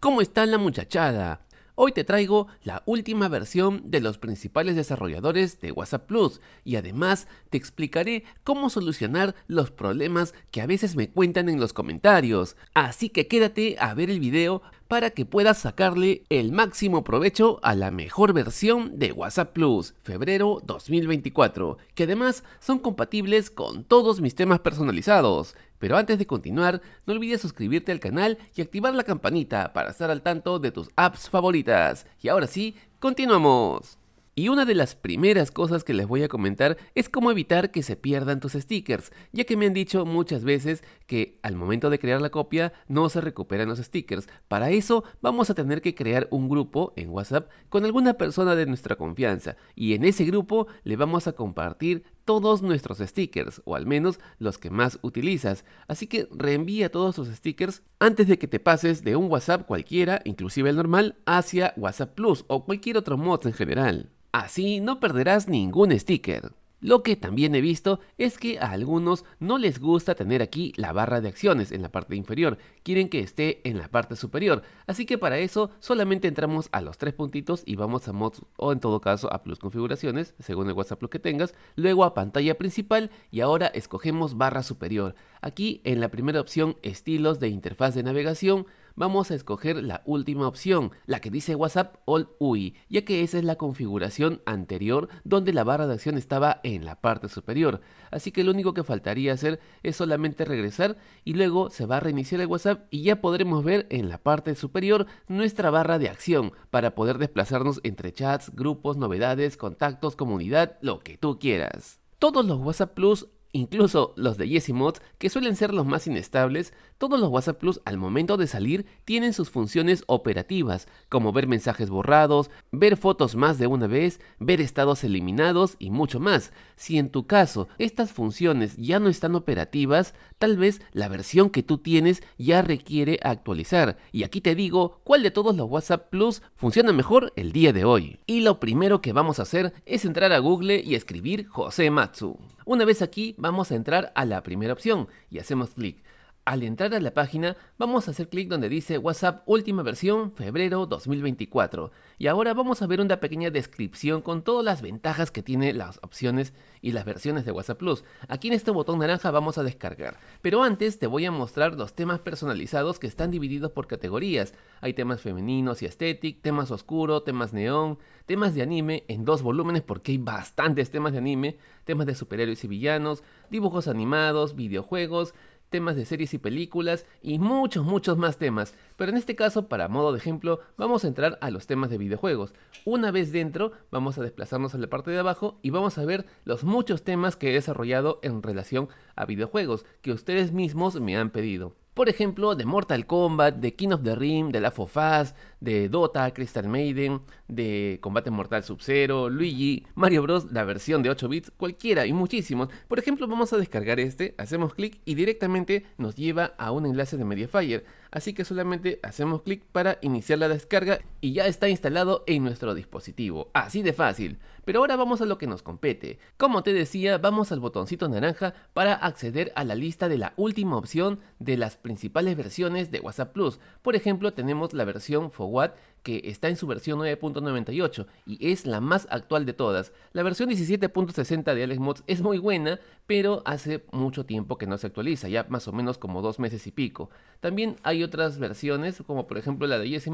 ¿Cómo está la muchachada? Hoy te traigo la última versión de los principales desarrolladores de WhatsApp Plus y además te explicaré cómo solucionar los problemas que a veces me cuentan en los comentarios. Así que quédate a ver el video para que puedas sacarle el máximo provecho a la mejor versión de WhatsApp Plus febrero 2024, que además son compatibles con todos mis temas personalizados. Pero antes de continuar, no olvides suscribirte al canal y activar la campanita para estar al tanto de tus apps favoritas. Y ahora sí, continuamos. Y una de las primeras cosas que les voy a comentar es cómo evitar que se pierdan tus stickers, ya que me han dicho muchas veces que al momento de crear la copia no se recuperan los stickers. Para eso vamos a tener que crear un grupo en WhatsApp con alguna persona de nuestra confianza y en ese grupo le vamos a compartir todos nuestros stickers, o al menos los que más utilizas, así que reenvía todos tus stickers antes de que te pases de un WhatsApp cualquiera, inclusive el normal, hacia WhatsApp Plus o cualquier otro mod en general. Así no perderás ningún sticker. Lo que también he visto es que a algunos no les gusta tener aquí la barra de acciones en la parte inferior, quieren que esté en la parte superior, así que para eso solamente entramos a los tres puntitos y vamos a mods o en todo caso a plus configuraciones, según el WhatsApp que tengas, luego a pantalla principal y ahora escogemos barra superior. Aquí en la primera opción estilos de interfaz de navegación vamos a escoger la última opción, la que dice WhatsApp All UI, ya que esa es la configuración anterior donde la barra de acción estaba en la parte superior. Así que lo único que faltaría hacer es solamente regresar y luego se va a reiniciar el WhatsApp y ya podremos ver en la parte superior nuestra barra de acción para poder desplazarnos entre chats, grupos, novedades, contactos, comunidad, lo que tú quieras. Todos los WhatsApp Plus Incluso los de YesiMods Mods, que suelen ser los más inestables, todos los WhatsApp Plus al momento de salir tienen sus funciones operativas, como ver mensajes borrados, ver fotos más de una vez, ver estados eliminados y mucho más. Si en tu caso estas funciones ya no están operativas, tal vez la versión que tú tienes ya requiere actualizar. Y aquí te digo cuál de todos los WhatsApp Plus funciona mejor el día de hoy. Y lo primero que vamos a hacer es entrar a Google y escribir José Matsu. Una vez aquí vamos a entrar a la primera opción y hacemos clic. Al entrar a la página, vamos a hacer clic donde dice WhatsApp última versión febrero 2024. Y ahora vamos a ver una pequeña descripción con todas las ventajas que tiene las opciones y las versiones de WhatsApp Plus. Aquí en este botón naranja vamos a descargar. Pero antes te voy a mostrar los temas personalizados que están divididos por categorías. Hay temas femeninos y estéticos, temas oscuro, temas neón, temas de anime en dos volúmenes porque hay bastantes temas de anime, temas de superhéroes y villanos, dibujos animados, videojuegos, temas de series y películas y muchos, muchos más temas. Pero en este caso, para modo de ejemplo, vamos a entrar a los temas de videojuegos. Una vez dentro, vamos a desplazarnos a la parte de abajo y vamos a ver los muchos temas que he desarrollado en relación a videojuegos que ustedes mismos me han pedido. Por ejemplo, de Mortal Kombat, de King of the Ring, de La Us, de Dota, Crystal Maiden, de Combate Mortal Sub-Zero, Luigi, Mario Bros, la versión de 8 bits, cualquiera y muchísimos. Por ejemplo, vamos a descargar este, hacemos clic y directamente nos lleva a un enlace de Mediafire así que solamente hacemos clic para iniciar la descarga y ya está instalado en nuestro dispositivo, así de fácil. Pero ahora vamos a lo que nos compete. Como te decía, vamos al botoncito naranja para acceder a la lista de la última opción de las principales versiones de WhatsApp Plus. Por ejemplo, tenemos la versión Forward que está en su versión 9.98 y es la más actual de todas. La versión 17.60 de Alex Mods es muy buena, pero hace mucho tiempo que no se actualiza, ya más o menos como dos meses y pico. También hay otras versiones, como por ejemplo la de Jesse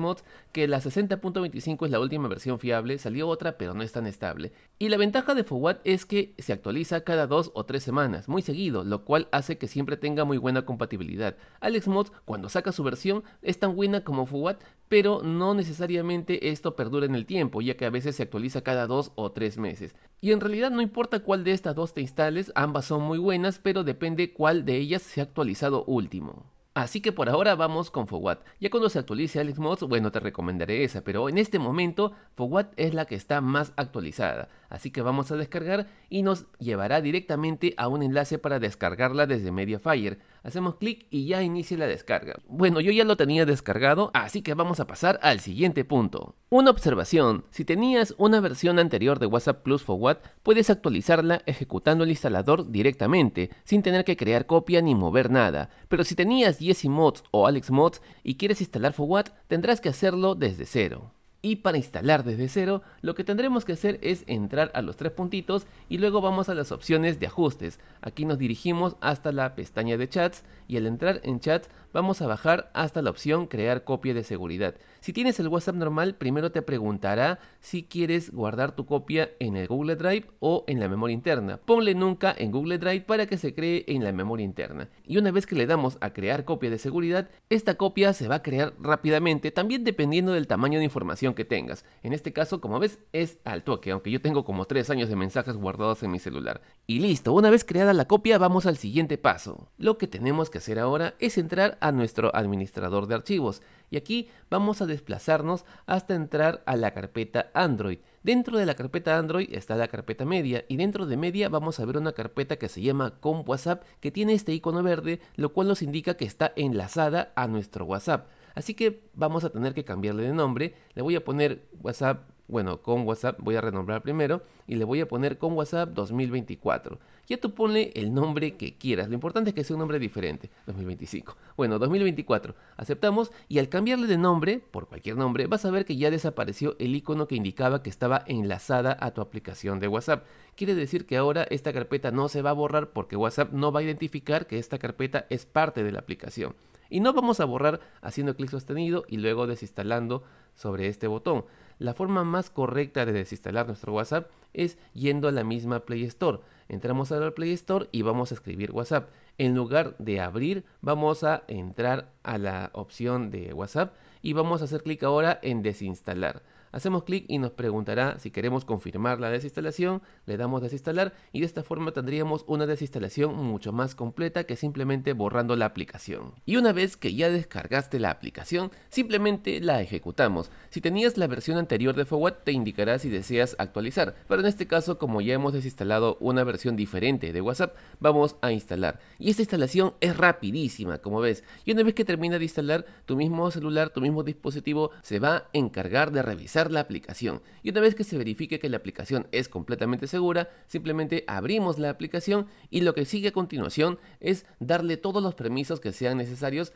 que la 60.25 es la última versión fiable, salió otra pero no es tan estable. Y la ventaja de Fowat es que se actualiza cada dos o tres semanas, muy seguido, lo cual hace que siempre tenga muy buena compatibilidad. Alex Mods, cuando saca su versión, es tan buena como Fowat, pero no necesariamente esto perdura en el tiempo, ya que a veces se actualiza cada dos o tres meses. Y en realidad no importa cuál de estas dos te instales, ambas son muy buenas, pero depende cuál de ellas se ha actualizado último. Así que por ahora vamos con Foguat. Ya cuando se actualice Mods, bueno, te recomendaré esa, pero en este momento Foguat es la que está más actualizada. Así que vamos a descargar y nos llevará directamente a un enlace para descargarla desde Mediafire. Hacemos clic y ya inicia la descarga. Bueno, yo ya lo tenía descargado, así que vamos a pasar al siguiente punto. Una observación, si tenías una versión anterior de WhatsApp Plus for What, puedes actualizarla ejecutando el instalador directamente, sin tener que crear copia ni mover nada. Pero si tenías Yesi Mods o Alex Mods y quieres instalar for tendrás que hacerlo desde cero. Y para instalar desde cero, lo que tendremos que hacer es entrar a los tres puntitos y luego vamos a las opciones de ajustes. Aquí nos dirigimos hasta la pestaña de chats y al entrar en chats vamos a bajar hasta la opción crear copia de seguridad. Si tienes el WhatsApp normal, primero te preguntará si quieres guardar tu copia en el Google Drive o en la memoria interna. Ponle nunca en Google Drive para que se cree en la memoria interna. Y una vez que le damos a crear copia de seguridad, esta copia se va a crear rápidamente, también dependiendo del tamaño de información que tengas. En este caso, como ves, es al toque, aunque yo tengo como tres años de mensajes guardados en mi celular. Y listo, una vez creada la copia, vamos al siguiente paso. Lo que tenemos que hacer ahora es entrar a nuestro administrador de archivos. Y aquí vamos a desplazarnos hasta entrar a la carpeta Android. Dentro de la carpeta Android está la carpeta media y dentro de media vamos a ver una carpeta que se llama con WhatsApp que tiene este icono verde, lo cual nos indica que está enlazada a nuestro WhatsApp. Así que vamos a tener que cambiarle de nombre. Le voy a poner WhatsApp, bueno, con WhatsApp voy a renombrar primero y le voy a poner con WhatsApp 2024. Ya tú ponle el nombre que quieras. Lo importante es que sea un nombre diferente. 2025. Bueno, 2024. Aceptamos y al cambiarle de nombre, por cualquier nombre, vas a ver que ya desapareció el icono que indicaba que estaba enlazada a tu aplicación de WhatsApp. Quiere decir que ahora esta carpeta no se va a borrar porque WhatsApp no va a identificar que esta carpeta es parte de la aplicación. Y no vamos a borrar haciendo clic sostenido y luego desinstalando sobre este botón. La forma más correcta de desinstalar nuestro WhatsApp es yendo a la misma Play Store. Entramos a la Play Store y vamos a escribir WhatsApp. En lugar de abrir, vamos a entrar a la opción de WhatsApp y vamos a hacer clic ahora en desinstalar. Hacemos clic y nos preguntará si queremos confirmar la desinstalación, le damos desinstalar y de esta forma tendríamos una desinstalación mucho más completa que simplemente borrando la aplicación. Y una vez que ya descargaste la aplicación, simplemente la ejecutamos. Si tenías la versión anterior de Forward te indicará si deseas actualizar, pero en este caso como ya hemos desinstalado una versión diferente de WhatsApp, vamos a instalar. Y esta instalación es rapidísima, como ves. Y una vez que termina de instalar, tu mismo celular, tu mismo dispositivo se va a encargar de revisar la aplicación. Y una vez que se verifique que la aplicación es completamente segura, simplemente abrimos la aplicación y lo que sigue a continuación es darle todos los permisos que sean necesarios.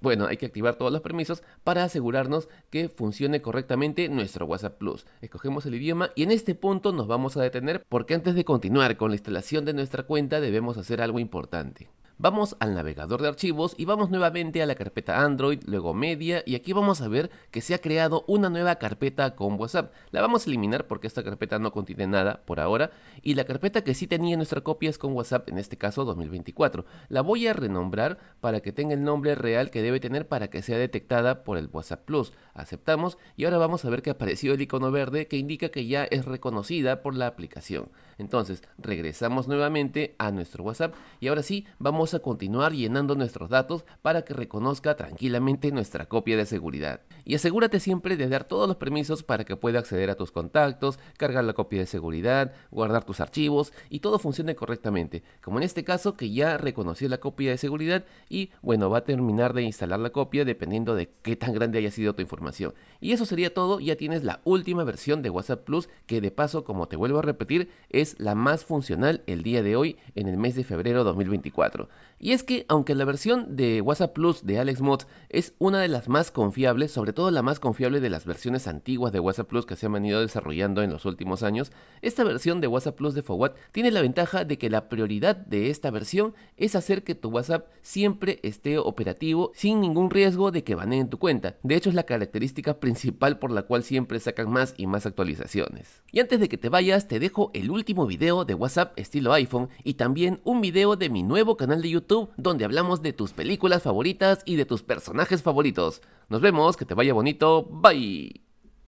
Bueno, hay que activar todos los permisos para asegurarnos que funcione correctamente nuestro WhatsApp Plus. Escogemos el idioma y en este punto nos vamos a detener porque antes de continuar con la instalación de nuestra cuenta debemos hacer algo importante. Vamos al navegador de archivos y vamos nuevamente a la carpeta Android, luego Media y aquí vamos a ver que se ha creado una nueva carpeta con WhatsApp. La vamos a eliminar porque esta carpeta no contiene nada por ahora y la carpeta que sí tenía nuestra copia es con WhatsApp, en este caso 2024. La voy a renombrar para que tenga el nombre real que debe tener para que sea detectada por el WhatsApp Plus. Aceptamos y ahora vamos a ver que apareció el icono verde que indica que ya es reconocida por la aplicación. Entonces regresamos nuevamente a nuestro WhatsApp y ahora sí vamos a continuar llenando nuestros datos para que reconozca tranquilamente nuestra copia de seguridad. Y asegúrate siempre de dar todos los permisos para que pueda acceder a tus contactos, cargar la copia de seguridad, guardar tus archivos y todo funcione correctamente, como en este caso que ya reconoció la copia de seguridad y bueno, va a terminar de instalar la copia dependiendo de qué tan grande haya sido tu información. Y eso sería todo, ya tienes la última versión de WhatsApp Plus que de paso, como te vuelvo a repetir, es la más funcional el día de hoy en el mes de febrero 2024. Y es que, aunque la versión de WhatsApp Plus de Alex Mods es una de las más confiables, sobre todo la más confiable de las versiones antiguas de WhatsApp Plus que se han venido desarrollando en los últimos años, esta versión de WhatsApp Plus de Fowat tiene la ventaja de que la prioridad de esta versión es hacer que tu WhatsApp siempre esté operativo sin ningún riesgo de que baneen tu cuenta. De hecho, es la característica principal por la cual siempre sacan más y más actualizaciones. Y antes de que te vayas, te dejo el último video de WhatsApp estilo iPhone y también un video de mi nuevo canal de YouTube donde hablamos de tus películas favoritas y de tus personajes favoritos. Nos vemos, que te vaya bonito, bye.